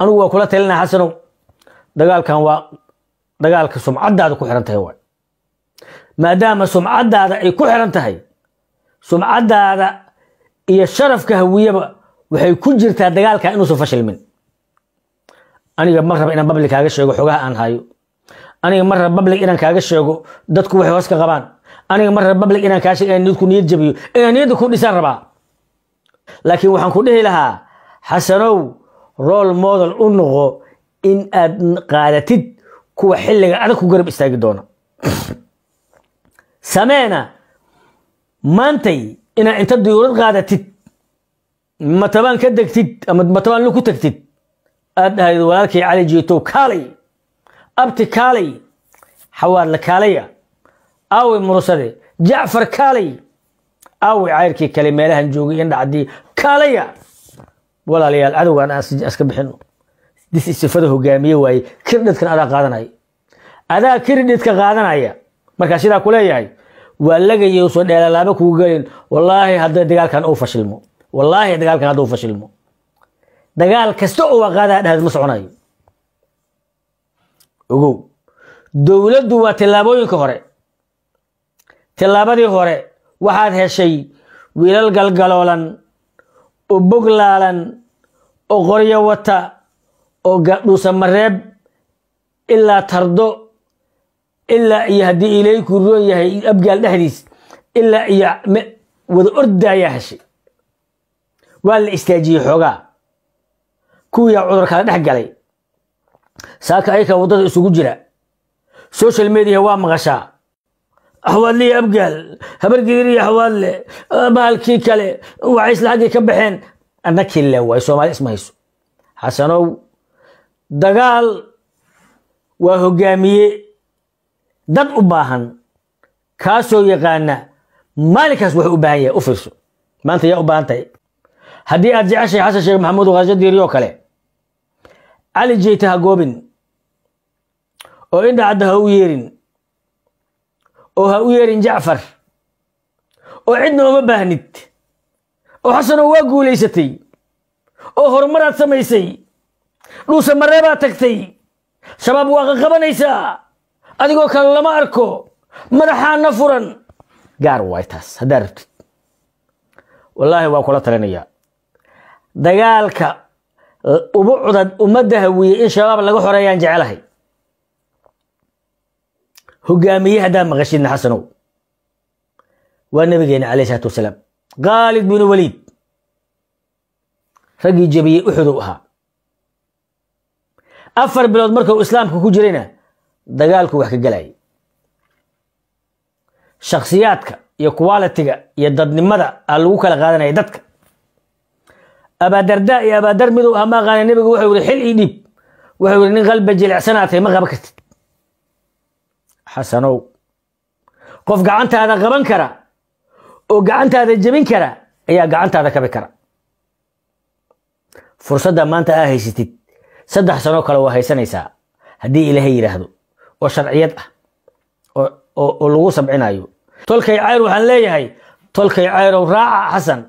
anugu waa kula talinaa xasanow dagaalkan waa dagaalka sumcaddaada ku xihan tahay waay maadaama sumcaddaada ay ku xiran tahay sumcaddaada iyo sharafka hawiyaba waxay ku jirtaa dagaalka inuusan fashilmin aniga ma raba inaan babli kaaga sheego xogaha aan hayo aniga ma raba bablig inaan kaaga sheego dadku waxay hoos ka qabaan aniga ma raba bablig inaan kaa sheego inaan niyadku niyad jabiyo inaan niyadda ku dhisaan rabaa laakiin waxaan ku dhihi lahaa xasanow rool model u noqo in aad qaadatid kuwa xilliga adag ku garab istaagi doona sameena maantay inaad inta diyuurad qaadatid matabaan ka degtid ama matabaan lu ku tagtid aad dhahayd walaalkay cali jiitow kaalay abti kaalay xawaadla kaalaya aawey murusade jacfar kaalay aawe cayrkii kale meelahan joogay indhacdii kaalaya walaalayaal cadowgan aan iska bixino disisifada hogaamiye waaye kirdhidkan adaa qaadanaya adaa kirdhidka qaadanaya markaa sidaa ku leeyahay waa lagaya usan dheelalaamo kugu gelin wallaahi hadda dagaalkan uu fashilmo wallaahi dagaalkan hadda uu fashilmo dagaal kasta oo waqaadaa dhahad la soconayo ogow dowladdu waa tillaabooyinka hore tillaabadii hore waxaad heshay wiilal galgaloolan oo boglaalan oo qoryo wata oo gaadhuusa ilaa tardo ilaa iyo haddii ilayku roon yahay abgaal dhexdiis ilaa iyo wada ordaayaa heshay waa la istaajiyey xoogaa kuwiiyaa cudur kala dhex galay saaka ayaka waddada isugu jira social mediaha waa maqashaa hawaadliya abgaal habargidir iyo hawaadle bahalkii kale waxaysle xaggay ka baxeen anna le waay soomaali isma hayso xasanow dagaal waa hogaamiye dad u baahan kaasoo yaqaana maalinkaas wuxuu u baahan yahay u fiirso maanta yaa u baahan tahay haddii aad jeceshay xasan sheekh maxamuud khaaso oo kale cali jeyta ha goobin oo indhacadda ha u yeerin oo ha u yeerin jacfar oo cidna uma baahnid oo xasanoo waa guulaysatay oo horumaraad samaysay dhuuse mareebaad tagtay shabaab waa qaqabanaysaa adigoo kale lama arko madaxaana furan gaar waay taas haddaa rabtid wallaahi waa kula talinayaa dagaalka cudad ummadda hawiye in shabaab laga xoreeyaan jecelahay hogaamiye haddaa maqashidna xasanow waa nabigeena caleyh salaatu wasalaam khaalid binu waliid raggii jabiyey uxudu ahaa afar bilood markuu islaamka ku jirayna dagaalku wax ka galaayay shakhsiyaadka iyo qualitiga iyo dadnimada a lagu kala qaadanaya dadka abaadarda iyo abaadar miduu ahaa maaqaana nebigu wuxuu yihi xil ii dhiib wuxuu yihi nin qalba jilecsanaatay ma qaba kartid xasanow qof gacantaada qaban kara oo gacantaada jebin kara ayaa gacantaada kabi kara fursadda maanta aa haysatid saddex sanoo kale waa haysanaysaa haddii ilaahay yidhaahdo oo sharciyad ah oo lagu sabcinayo tolkay cayr waxaan leeyahay tolkay cayrow raaca ah, xasan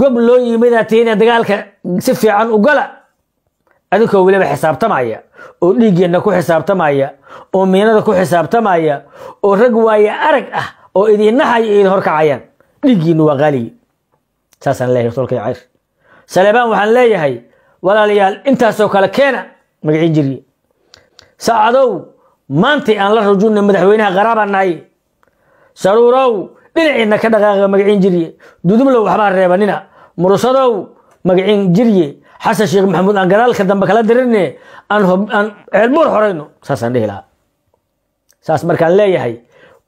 gob loo yimidaa tiina dagaalka si fiican u gala adinkoo weliba xisaabtamaya oo dhiiggeenna ku xisaabtamaya oo miinada ku xisaabtamaya oo rag waaye arag ah oo idiinahaya o idin horkacayaan dhiiggiinnu waa qaaliye saasaan leeyahay rasuulka cayr salebaan waxaan leeyahay walaalayaal intaasoo kale keena magacii jirye sacadow maantii aan la rujunna madaxweynaha qaraabaan saruurow dhinaciinna ka dhaqaaqa magaciin jirye dudublow waxbaa reebanina murusadow magaciin jirye xasan sheekh maxamuud aan gadaalka dambe kala dirine aan ceelmoor xorayno saasaan dhehi lahaa saas markaan leeyahay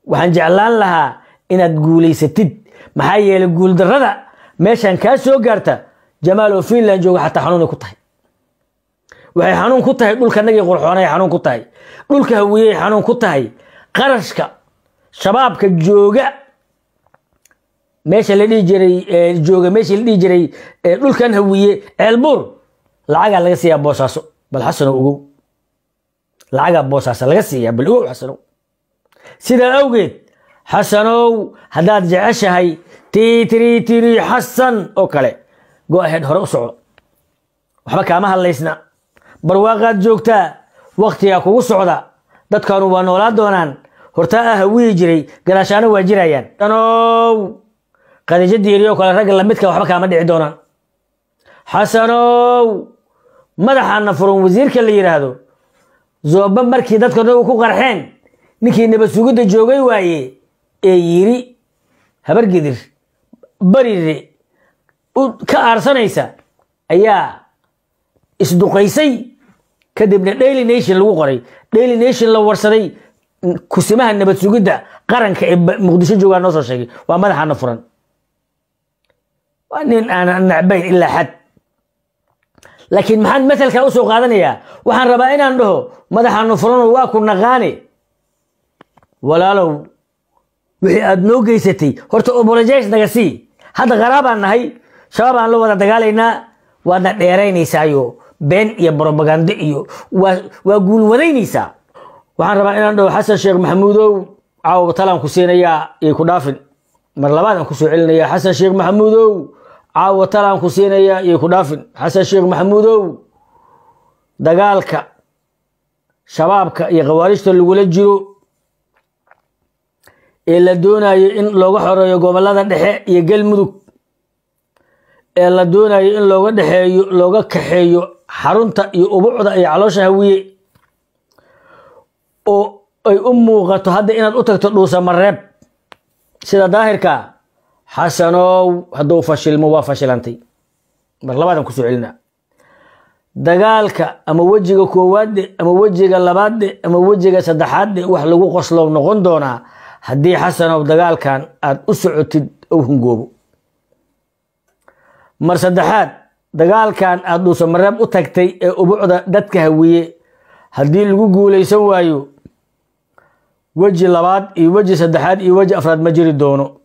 waxaan jeclaan lahaa inaad guulaysatid maxaa yeele guuldarrada meeshaan kaa soo gaarta jamaal oo fiinland jooga xataa xanuunay ku tahay waxay xanuun ku tahay dhulka dhulkanagii qurxoonay xanuun ku tahay dhulka hawiyay xanuun ku tahay qarashka shabaabka jooga meesha la dhihi jiray jooga meesha la dhihi jiray dhulkan hawiye ceelbuur lacagaa laga siiyaa boosaaso bal xasanow ogow lacagaa boosaasa laga siiyaa bal ogow xasanow sidaa awgeed xasanow haddaad jeceshahay tiitiri tiri xasan oo kale go-aheed hore u soco waxba kaama hadlaysna barwaaqaad joogtaa wakhtigaa kugu socda dadkaanu waa noolaa doonaan hortaa ah hawiyi jiray gadaashaana waa jirayaan sanow khadiijo diiriyo kale ragga lamidka waxba kaama dhici doonaan xasanow madaxaana furan wasiirka la yidhaahdo zooba markii dadka nagu ku qarxeen ninkii nabasugidda joogay waaye ee yiri habargidir barire ka aarsanaysa ayaa isduqaysay kadibna daily nation lagu qoray daily nation la warsaday kusimaha nabad sugidda qaranka ee muqdisho joogaa noo soo sheegay waa madaxaana furan waa nin aanan nacbayn ilaa xad laakiin maxaan matalka u soo qaadanayaa waxaan rabaa inaan dhaho madaxaanu furano waa ku naqaane walaalow wixii aad noo geysatay horta obolojays naga sii hadda qaraabaan nahay shabaab aan la wada dagaalaynaa waadna dheeraynaysaayoo been iyo brobagando iyo waa guulwadaynaysaa waxaan rabaa inaan dhaho xasan sheekh maxamuudow caawa talaan ku siinayaa iyo ku dhaafin mar labaad aan ku soo celinayaa xasan sheekh maxamuudow caawa talaan ku siinaya iyo ku dhaafin xasan sheekh maxamuudow dagaalka shabaabka iyo khawaarijta lagula jiro ee la doonayo in looga xoreeyo gobollada dhexe iyo galmudug ee la doonayo in looga dhexeeyo looga kaxeeyo xarunta iyo ubucda iyo caloosha hawiye oo ay u muuqato hadda inaad u tagto dhuusamareeb sida daahirka xasanow hadduu fashilmo waa fashilantay mar labaadan kusoo celinaa dagaalka ama wejiga koowaadde ama wejiga labaadde ama wejiga saddexaadde wax lagu qoslow noqon doonaa haddii xasanow dagaalkan aad u socotid ou hungoobo mar saddexaad dagaalkan aad dhuusamareeb u tagtay ee ubucda dadka hawiye haddii lagu guulaysan waayo weji labaad iyo weji saddexaad iyo weji afraad ma jiri doono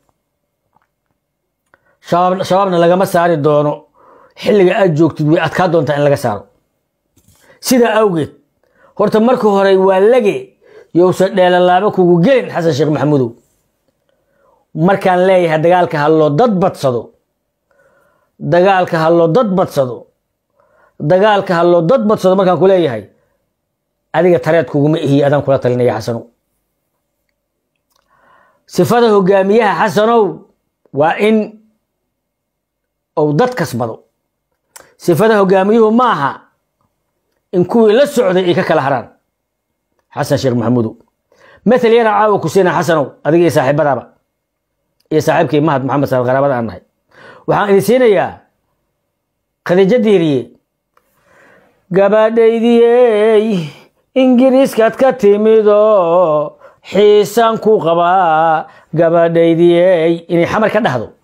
shabaabna lagama saari doono xilliga aad joogtid way adkaa doontaa in laga saaro sidaa awgeed horta marka hore waa lage yousan dheelalaabo kugu gelin xasan sheekh maxamuudow markaan leeyahay dagaalka halloo dad badsado dagaalka halloo dad badsado dagaalka halloo dad badsado markaan ku leeyahay adiga tareed kuguma ihiye adaan kula talinaya xasanow sifada hogaamiyaha xasanow waa in ou dad kasbado sifada hogaamiyuhu ma aha in kuwii la socday ay ka kala haraan xasan sheekh maxamuudow mael yana caawa ku siina xasanow adiga iyo saaxiibadaaba iyo saaxiibkii mahad maxamed saad qaraabada aan nahay waxaan idin siinayaa khadiija diiriye gabadhaydiyey ingiriiskaad ka timidoo xiisaan ku qabaa gabadhaydiyey inay xamar ka dhahdo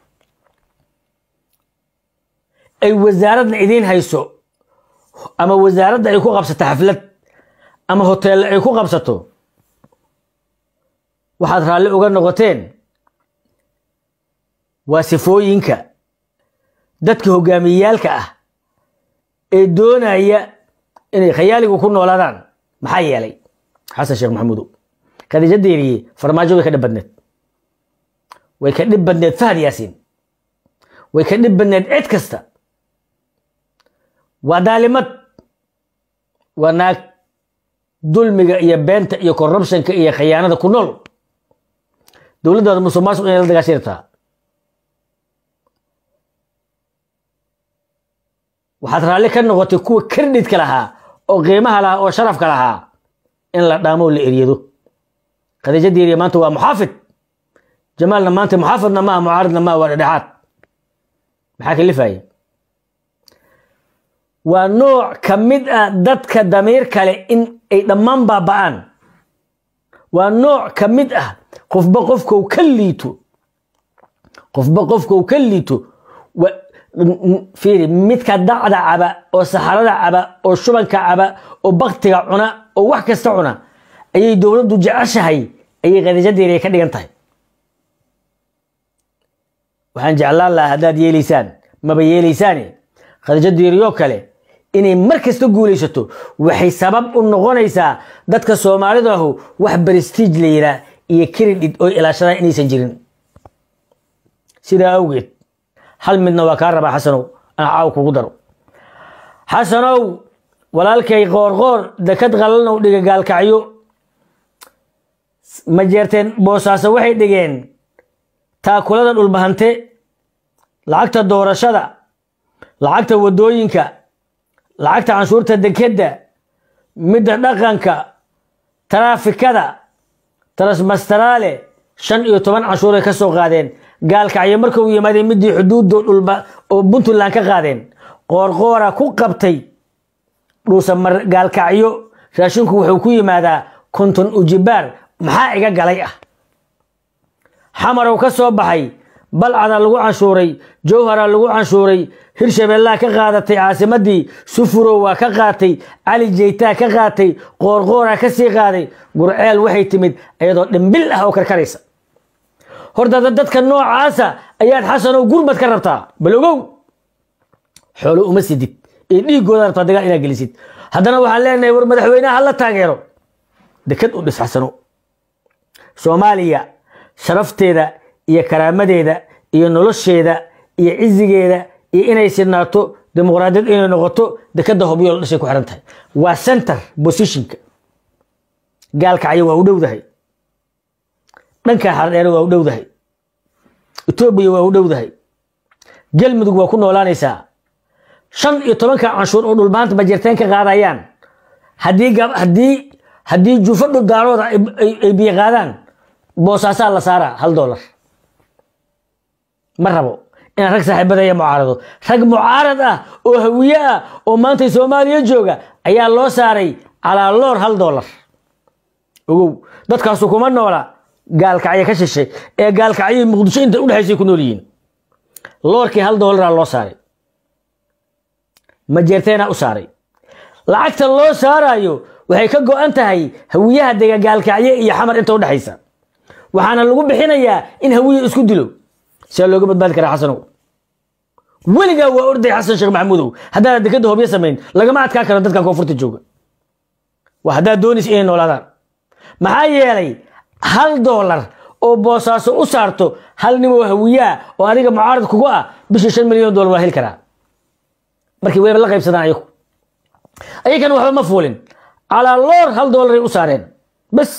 ay wasaaradna idiin hayso ama wasaaradda ay ku qabsato xaflad ama hoteelle ay ku qabsato waxaad raalli uga noqoteen waa sifooyinka dadka hogaamiyeyaalka ah ee doonaya inay khayaaligu ku noolaadaan maxaa yeelay xasan sheekh maxamuudow khadiija deeriye farmaajo way ka dhib badneed way ka dhib badneed fahad yaasiin way ka dhib badneed cid kasta waa daalimad waa naag dulmiga iyo beenta iyo corruptionka iyo khiyaanada ku nool dowladdaada musuq inay la dagaashay waxaad raalli ka noqotay kuwa kardhidka lahaa oo qiimaha lahaa oo sharafka lahaa in la dhaamo oo la eryado khadiijadii eriya maanta waa muxaafid jamaalna maanta muxaafidna maaha mucaaridna maaha waa dhedhexaad maxaa kalifaya waa nooc ka mid ah dadka damiir kale in ay dhammaan baaba'aan waa nooc ka mid ah qofba qofkau ka liito qofba qofkow ka liito mm, fiiri midka dacda caba oo saxarada caba oo shubanka caba oo baktiga cuna oo wax kasta cuna ayay dowladdu jeceshahay ayay khadiijadeeri ka dhigan tahay waxaan jeclaan lahaa haddaad yeelaysaan maba yeelaysaane khadiijadeerioo kale inay mar kasta guulaysato waxay sabab u noqonaysaa dadka soomaalidu wax brestiij la yiraa iyo credit oo ilaashadaan inaysan jirin sidaa awgeed hal midna waa kaa rabaa xasanow aan caaw kugu daro xasanow walaalkay qoorqoor dekad qalanow dhiga gaalkacyo ma jeerteen boosaaso waxay dhigeen taakulada dhulbahante lacagta doorashada lacagta waddooyinka lacagta canshuurta dekedda midda dhaqanka taraafikada tarasmastaraale shan iyo toban canshuuray ka soo qaadeen gaalkacyo marka uu yimaadeen midii xuduuddoo dhulba oo puntland ka qaadeen qoorqoora ku qabtay dhuusa gaalkacyo raashinku wuxuu ku yimaadaa konton ujibaar maxaa iga galay ah xamarow ka soo baxay balcadaa lagu canshuuray jowharaa lagu canshuuray hirshabeellaha ka qaadatay caasimadii sufurow ka qaatay cali jeytaa ka qaatay qoorqooraa ka sii qaaday gurceel waxay timid iyadoo dhimbil ah oo karkaraysa hordada dadka noocaasa ayaad xasanow gurmad ka rabtaa bal ogow xoolo uma sidid ee dhiiggooda rabtaa dagaal inaad gelisid haddana waxaan leenahay war madaxweynaha hala taageero dekad u dhis xasano soomaaliya sharafteeda iyo karaamadeeda iyo nolosheeda iyo cizigeeda iyo inay sinaato dimuqraadiyad inay noqoto dekada hobyo dhashay ku xiran tahay waa center positionka gaalkacyo waa u dhowdahay dhankaa xardheer waa u dhowdahay etoobiya waa u dhowdahay galmudug waa ku noolaanaysaa shan iyo tobanka canshuur oo dhulmaanta bajeerteen ka qaadayaan haddii juufo dhul gaalooda ay biyo qaadaan boosaasaa la saaraa hal dolar ma rabo inaan rag saaxiibada iyo mucaarado rag mucaarad ah oo hawiye ah oo maanta soomaaliya jooga ayaa loo saaray calaa loor hal doolar ogow dadkaasu kuma noola gaalkacyo ka shishay ee gaalkacyo muqdisho inta udhexaysay ku nool yihiin loorkii hal doolara loo saaray majeerteenaa u saaray lacagta loo saarayo waxay ka go-an tahay hawiyaha dega gaalkacyo iyo xamar inta udhexaysa waxaana lagu bixinayaa in hawiye isku dilo siaa looga badbaadi karaa xasanow weligaa waa orday xasan sheekh maxamuudow haddaanad dekadda hobyo samayn lagama adkaa karo dadkan koonfurta jooga waa haddaad doonaysa inay noolaadaan maxaa yeelay hal doolar oo boosaaso u saarto hal nin hawiyaa oo adiga mucaarad kugu ah bishii shan milyan dollar waa heli karaa markii wayba la qaybsadaan ayaku ayakan waxba ma fuulin calaa loor hal doolaray u saareen bas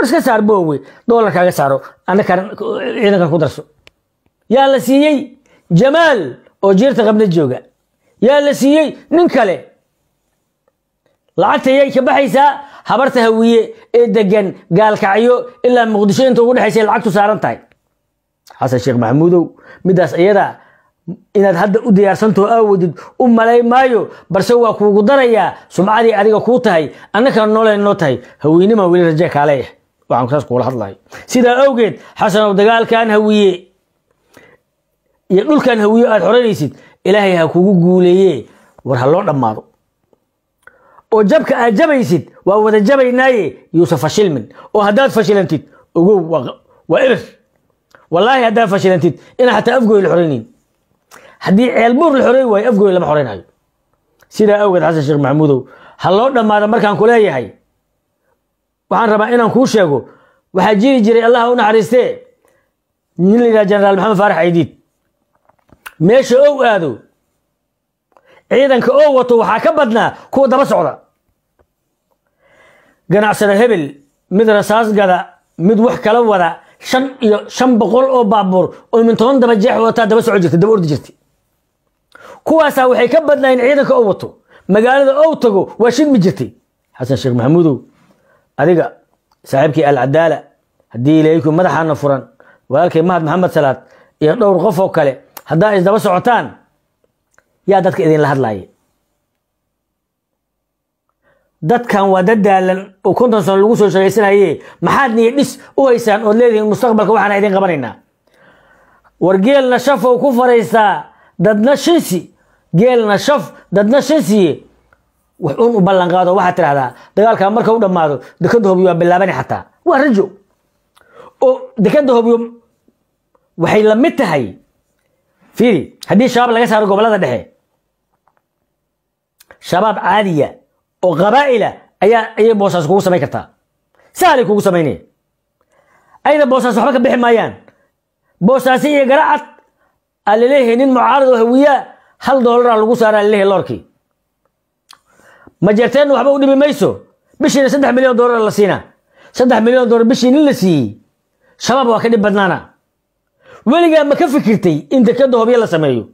war iska saar boowe doolar kaaga saaro annakan ciidankan ku darso yaa la siiyey jamaal oo jeerta qabna jooga yaa la siiyey nin kale lacagta yay ka baxaysaa habarta hawiye ee degan gaalkacyo ilaa muqdisho inta ugu dhexaysa lacagtu saaran tahay xasan sheekh maxamuudow midaas iyada inaad hadda u diyaarsantao aawodid ah, u malay maayo balse waa kuugu darayaa sumcadii adiga kuu tahay annakana noola noo tahay hawiinimaa weli raje kaaleeyahay waxaan saas kuula hadlahay sidaa awgeed xasanow dagaalkan hawiye iyo dhulkaan hawiye aad xoranaysid ilaahay ha kugu guuleeye war ha loo dhammaado oo jabka aad jabaysid waa wada jabaynaaye yuusan fashilmin oo haddaad fashilantid ogow waa eber wallaahi haddaad fashilantid inaa xataa afgooy la xoraynayn haddii ceelbuur la xoreyn waayo afgooy lama xoraynayo sidaa awgeed xasan sheekh maxamuudow ha loo dhammaado markaan ku leeyahay waxaan rabaa inaan kuu sheego waxaa jiri jiray allaha u naxariistee nin layidhaha jenaraal maxamed faarax caydiid meesha ou aado ciidanka oo wato waxaa ka badnaa kuwa daba socda ganacsada hebel mid rasaas gada mid wax kala wada shan iyo shan boqol oo baabuur oo min toban daba jeex wataa daba soco jirta daba ordi jirta kuwaasaa waxay ka badnaayeen ciidanka oo wato magaalada ou tago waa shidmi jirtay xasan sheekh maxamuudow adiga saaxiibkii alcadaala haddii ilayku madaxaana furan walaalkay mahad maxamed salaad iyo dhowr qof oo kale haddaa isdaba socotaan yaa dadka idinla hadlaaya dadkan waa dad daalan oo konton sano lagu soo sheegaysanaye maxaad niyo dhis u haysaan ood leedihiin mustaqbalka waxaana idin qabanaynaa war geelna shafow ku faraysaa dadna shinsi geelna shaf dadna shinsiye wuxuun u ballan qaado waxaad tidhahdaa dagaalkaa marka u dhammaado dekadda hobiyo waa bilaabani xataa waa rajo oo dekadda hobiyo waxay la mid tahay fiiri haddii shabaab laga saaro gobollada dhexe shabaab caadiya oo qabaa'ila ayaa ayay boosaas kugu samayn kartaa saalay kugu samaynaya ayna boosaas waxba ka bixi maayaan boosaasi iyo garacad aa laleeyahay nin mucaarad oo hawiyaa hal doolara lagu saaraa laleeyahay loorkii ma jeerteenna waxba u dhibi mayso bishiina saddex milyan doolara la siinaa saddex milyan doolar bishii nin la siiyey shabaab waa ka dhib badnaana weligaa ma ka fikirtay in dekadda hobyo la sameeyo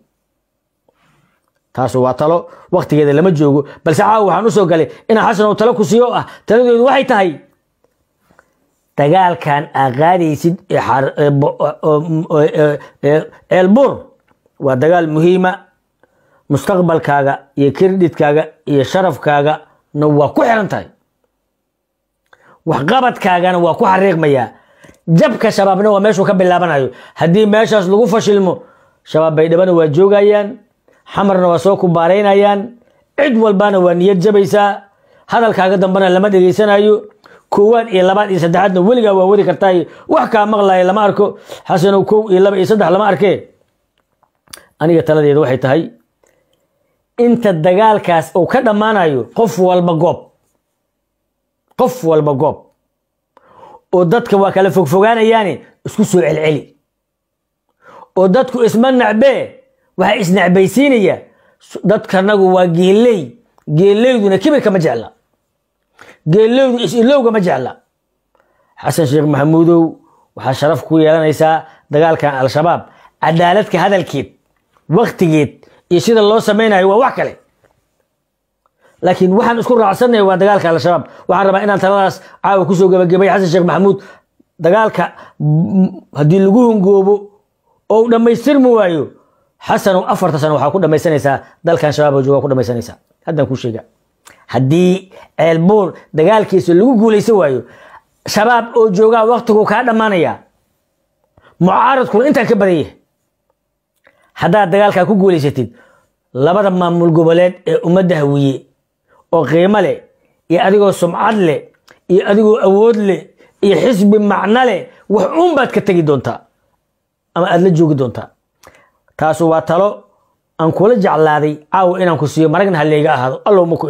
taasu waa talo wakhtigeeda lama joogo balse caawa waxaan u soo galay inaan xasan oo talo ku siiyo ah taladeedu waxay tahay dagaalkan aad aaqaadaysid eelbuur waa dagaal muhiima mustaqbalkaaga iyo kredhitkaaga iyo sharafkaagana waa ku xiran tahay waxqabadkaagana waa ku xariiqmayaa jabka shabaabna waa meeshuu ka bilaabanayo haddii meeshaas lagu fashilmo shabaab baydhabana waa joogayaan xamarna waa soo kubaaraynayaan cid walbana waa niyad jabaysaa hadalkaaga dambena lama dhegaysanayo koowaad iyo labaad iyo saddexaadna weligaa waa wadi kartaaye wax kaa maqlaayo lama arko xasanow kow iyo laba iyo saddex lama arkee aniga taladeeda waxay tahay inta dagaalkaas uu ka dhammaanayo qof walba goob qof walba goob oo dadka waa kala fogfogaanayaani isku soo celceli oo dadku isma nacbee waxaa isnacbaysiinaya dadkanagu waa geelley geelleyduna kibirka ma jecla geelleydu is-ilowga ma jecla xasan sheekh maxamuudow waxaa sharaf ku yeelanaysaa dagaalkan al-shabaab cadaaladka hadalkeed waqtigeed iyo sida loo samaynayo waa wax kale laakiin waxaan isku raacsanay waa dagaalka al-shabaab waxaan rabaa inaan taladaas caawa kusoo gebagabay xasan sheekh maxamuud dagaalka mm, haddii lagu hungoobo oo u dhammaystirmi waayo xasano afarta sano waxaa ku dhamaysanaysaa dalkan shabaab oo ku dhamaysanaysaa haddaan kuu sheega haddii ceelbuur dagaalkiisa lagu guulaysan waayo shabaab oo joogaa waktigu kaa dhammaanaya mucaaradkuna intaan ka badanyah haddaad dagaalkaa ku guulaysatid labada maamul goboleed ee ummadda hawiye oo qiimo leh iyo adigoo sumcad leh iyo adigoo awood leh iyo xisbi macno leh wax uun baad ka tegi doontaa ama aad la joogi doontaa taasu waa talo aan kula jeclaaday caawa inaan ku siiyo maragna halleega ahaado allowma ku